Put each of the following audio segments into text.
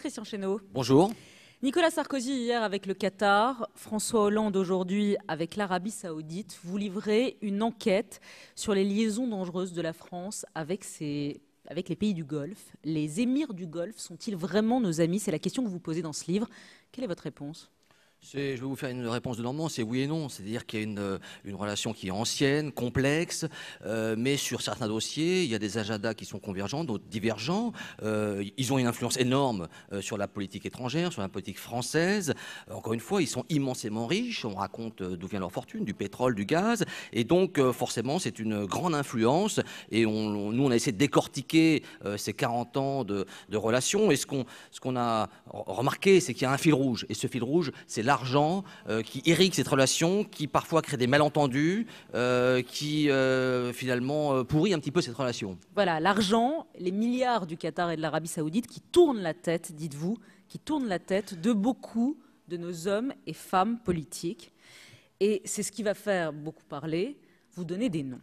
Christian Cheneau. Bonjour. Nicolas Sarkozy hier avec le Qatar, François Hollande aujourd'hui avec l'Arabie saoudite. Vous livrez une enquête sur les liaisons dangereuses de la France avec, avec les pays du Golfe. Les émirs du Golfe sont-ils vraiment nos amis C'est la question que vous posez dans ce livre. Quelle est votre réponse je vais vous faire une réponse de Normand, c'est oui et non. C'est-à-dire qu'il y a une, euh, relation qui est ancienne, complexe, euh, mais sur certains dossiers, il y a des agendas qui sont convergents, d'autres divergents. Euh, ils ont une influence énorme sur la politique étrangère, sur la politique française. Encore une fois, ils sont immensément riches, on raconte d'où vient leur fortune, du pétrole, du gaz, et donc forcément c'est une grande influence, et nous on a essayé de décortiquer ces 40 ans de, de relations, et ce qu'on a remarqué, c'est qu'il y a un fil rouge, et ce fil rouge, c'est l'argent, euh, qui irrigue cette relation, qui parfois crée des malentendus, euh, qui euh, finalement pourrit un petit peu cette relation. Voilà, l'argent, les milliards du Qatar et de l'Arabie saoudite qui tournent la tête, dites-vous, qui tournent la tête de beaucoup de nos hommes et femmes politiques. Et c'est ce qui va faire beaucoup parler, vous donner des noms.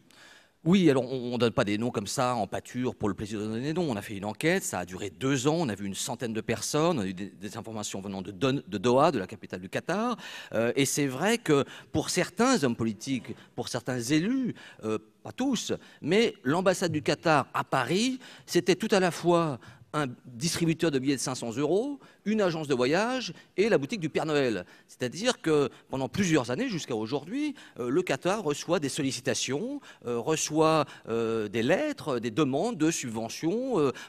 Oui, alors on ne donne pas des noms comme ça en pâture pour le plaisir de donner des noms. On a fait une enquête, ça a duré deux ans, on a vu une centaine de personnes, on a eu des, informations venant de, Doha, de la capitale du Qatar. Euh, et c'est vrai que pour certains hommes politiques, pour certains élus, euh, pas tous, mais l'ambassade du Qatar à Paris, c'était tout à la fois un distributeur de billets de 500 euros, une agence de voyage et la boutique du Père Noël. C'est-à-dire que pendant plusieurs années, jusqu'à aujourd'hui, euh, le Qatar reçoit des sollicitations, euh, reçoit euh, des lettres, des demandes de subventions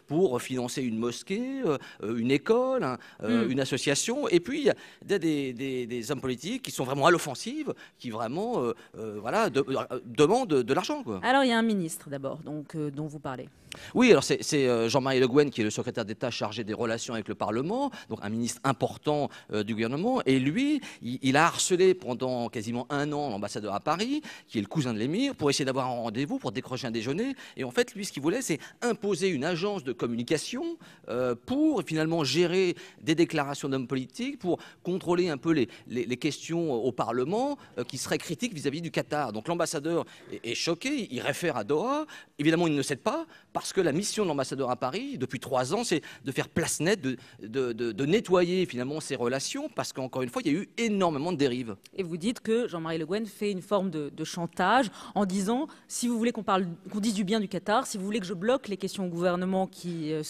pour financer une mosquée, une école, hmm. une association. Et puis, il y a des, hommes politiques qui sont vraiment à l'offensive, qui vraiment voilà, de, demandent de l'argent. Alors, il y a un ministre d'abord donc dont vous parlez. Oui, alors c'est Jean-Marie Le Guen qui est le secrétaire d'État chargé des relations avec le Parlement, donc un ministre important euh, du gouvernement. Et lui, il, a harcelé pendant quasiment un an l'ambassadeur à Paris, qui est le cousin de l'émir, pour essayer d'avoir un rendez-vous, pour décrocher un déjeuner. Et en fait, lui, ce qu'il voulait, c'est imposer une agence de communication euh, pour finalement gérer des déclarations d'hommes politiques, pour contrôler un peu les, questions au Parlement euh, qui seraient critiques vis-à-vis du Qatar. Donc l'ambassadeur est, choqué, il réfère à Doha. Évidemment, il ne cède pas parce que la mission de l'ambassadeur à Paris, depuis trois ans, c'est de faire place nette, de, nettoyer finalement ces relations, parce qu'encore une fois, il y a eu énormément de dérives. Et vous dites que Jean-Marie Le Guen fait une forme de, chantage en disant, si vous voulez qu'on parle, qu'on dise du bien du Qatar, si vous voulez que je bloque les questions au gouvernement qui euh,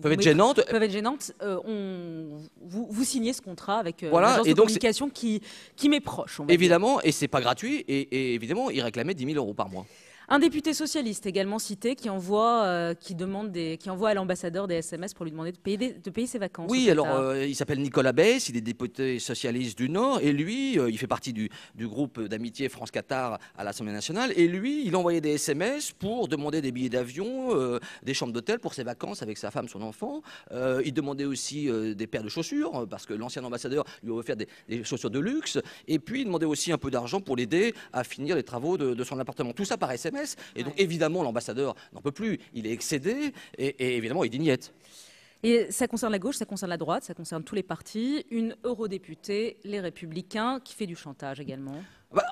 peuvent, être gênantes. Euh, vous, signez ce contrat avec euh, communication qui, m'est proche. évidemment, et et c'est pas gratuit, et, et évidemment, il réclamait 10 000 euros par mois. Un député socialiste également cité qui envoie, euh, qui demande des, qui envoie à l'ambassadeur des SMS pour lui demander de payer, de payer ses vacances. Oui, alors euh, il s'appelle Nicolas Bess, il est député socialiste du Nord et lui, euh, il fait partie du, groupe d'amitié France-Qatar à l'Assemblée nationale et lui, il envoyait des SMS pour demander des billets d'avion, des chambres d'hôtel pour ses vacances avec sa femme, son enfant. il demandait aussi des paires de chaussures parce que l'ancien ambassadeur lui avait offert des, chaussures de luxe et puis il demandait aussi un peu d'argent pour l'aider à finir les travaux de, de son appartement. Tout ça paraissait. Et donc, évidemment, l'ambassadeur n'en peut plus. Il est excédé et, évidemment, il dit Et ça concerne la gauche, ça concerne la droite, ça concerne tous les partis. Une eurodéputée, les Républicains, qui fait du chantage également. Bah,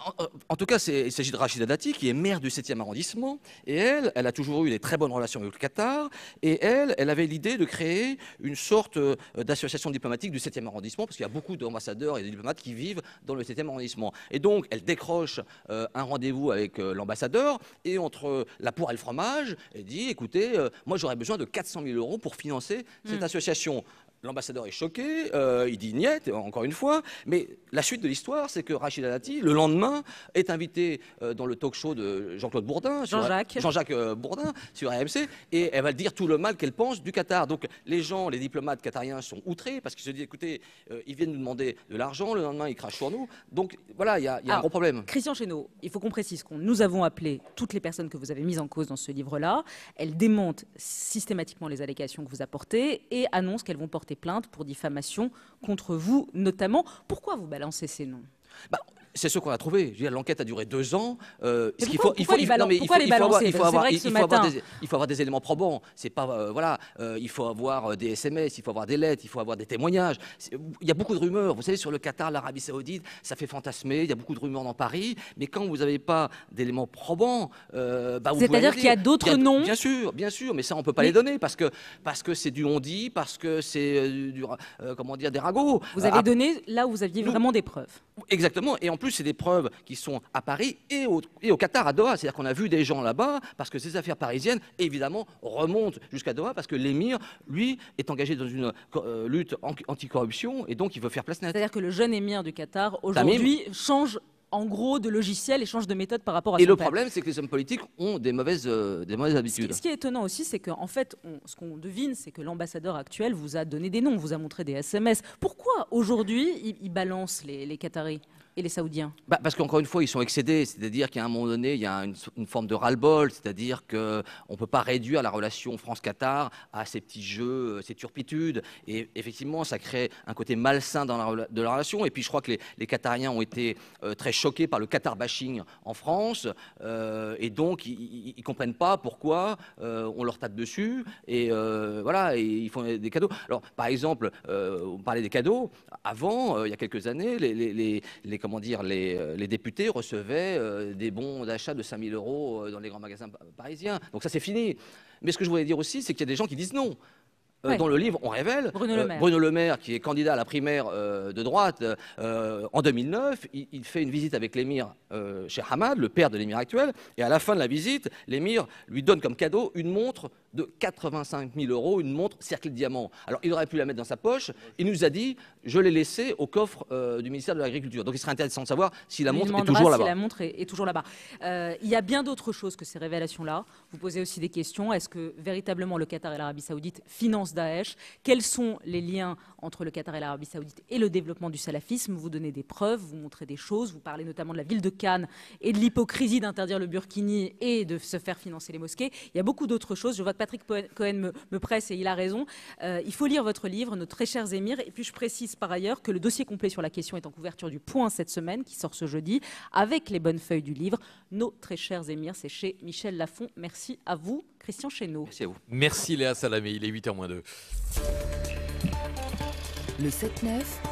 en, tout cas, il s'agit de Rachida Dati, qui est maire du 7e arrondissement. Et elle, elle a toujours eu des très bonnes relations avec le Qatar. Et elle, elle avait l'idée de créer une sorte euh, d'association diplomatique du 7e arrondissement, parce qu'il y a beaucoup d'ambassadeurs et de diplomates qui vivent dans le 7e arrondissement. Et donc, elle décroche euh, un rendez-vous avec euh, l'ambassadeur. Et entre la poire et le fromage, elle dit écoutez, moi j'aurais besoin de 400 000 euros pour financer cette hmm. association. L'ambassadeur est choqué, euh, il dit niette, encore une fois, mais la suite de l'histoire, c'est que Rachida Dati, le lendemain, est invitée euh, dans le talk show de Jean-Claude Bourdin, Jean-Jacques euh, Bourdin, sur AMC, et elle va dire tout le mal qu'elle pense du Qatar. Donc les gens, les diplomates qatariens sont outrés parce qu'ils se disent, écoutez, ils viennent nous demander de l'argent, le lendemain, ils crachent sur nous. Donc voilà, il y a, un gros problème. Christian Chénaud, il faut qu'on précise qu'on nous avons appelé toutes les personnes que vous avez mises en cause dans ce livre-là. Elles démentent systématiquement les allégations que vous apportez et annoncent qu'elles vont porter plaintes plainte pour diffamation contre vous notamment. Pourquoi vous balancez ces noms bah, c'est ce qu'on a trouvé. L'enquête a duré deux ans. Euh, il faut, Il faut avoir des éléments probants. C'est pas euh, voilà. Euh, il faut avoir des SMS, il faut avoir des lettres, il faut avoir des témoignages. Il y a beaucoup de rumeurs. Vous savez sur le Qatar, l'Arabie Saoudite, ça fait fantasmer. Il y a beaucoup de rumeurs dans Paris, mais quand vous n'avez pas d'éléments probants, bah, c'est-à-dire qu'il y a d'autres noms. Bien sûr, bien sûr, mais ça on peut pas les donner parce que parce que c'est du on dit, parce que c'est du comment dire des ragots. Vous avez donné là où vous aviez vraiment des preuves. Exactement. Et en plus, c'est des preuves qui sont à Paris et au, Qatar, à Doha. C'est-à-dire qu'on a vu des gens là-bas, parce que ces affaires parisiennes, évidemment, remontent jusqu'à Doha, parce que l'émir, lui, est engagé dans une euh, lutte anticorruption, et donc il veut faire place nette. C'est-à-dire que le jeune émir du Qatar, aujourd'hui, change en gros de logiciel et change de méthode par rapport à Et le problème, c'est que les hommes politiques ont des mauvaises, euh, des mauvaises habitudes. Ce qui, est étonnant aussi, c'est qu'en fait, ce qu'on devine, c'est que l'ambassadeur actuel vous a donné des noms, vous a montré des SMS. Pourquoi aujourd'hui il, balance les, les Qataris et les Saoudiens bah, Parce qu'encore une fois, ils sont excédés. C'est-à-dire qu'à un moment donné, il y a une, forme de ras-le-bol. C'est-à-dire qu'on euh, ne peut pas réduire la relation France-Qatar à ces petits jeux, ces euh, turpitudes. Et effectivement, ça crée un côté malsain dans la, de la relation. Et puis, je crois que les, Qatariens ont été euh, très choqués par le Qatar-bashing en France. et donc, ils ne comprennent pas pourquoi on leur tape dessus. Et voilà, ils font des cadeaux. Alors, par exemple, on parlait des cadeaux. Avant, il y a quelques années, les, les comment dire, les, euh, députés recevaient euh, des bons d'achat de 5000 euros euh, dans les grands magasins parisiens. Donc ça, c'est fini. Mais ce que je voulais dire aussi, c'est qu'il y a des gens qui disent non. Dans le livre, on révèle Bruno Le Maire, qui est candidat à la primaire de droite en 2009. Il, il, fait une visite avec l'émir chez Hamad, le père de l'émir actuel. Et à la fin de la visite, l'émir lui donne comme cadeau une montre de 85 000 euros, une montre cercle diamant. Alors il aurait pu la mettre dans sa poche. Il nous a dit, je l'ai laissée au coffre euh, du ministère de l'Agriculture. Donc il serait intéressant de savoir si la montre est toujours là-bas. la montre est, toujours là-bas. Euh, il y a bien d'autres choses que ces révélations-là. Vous posez aussi des questions. Est-ce que véritablement le Qatar et l'Arabie Saoudite financent Daesh Quels sont les liens entre le Qatar et l'Arabie Saoudite et le développement du salafisme Vous donnez des preuves, vous montrez des choses. Vous parlez notamment de la ville de Cannes et de l'hypocrisie d'interdire le burkini et de se faire financer les mosquées. Il y a beaucoup d'autres choses. Je vois Patrick Cohen me, presse et il a raison. Euh, il faut lire votre livre, nos très chers émirs. Et puis je précise par ailleurs que le dossier complet sur la question est en couverture du Point cette semaine, qui sort ce jeudi, avec les bonnes feuilles du livre. Nos très chers émirs, c'est chez Michel Lafont. Merci à vous, Christian Chesneau. Merci à vous. Merci Léa Salamé, il est 8h moins 2. Le 7-9.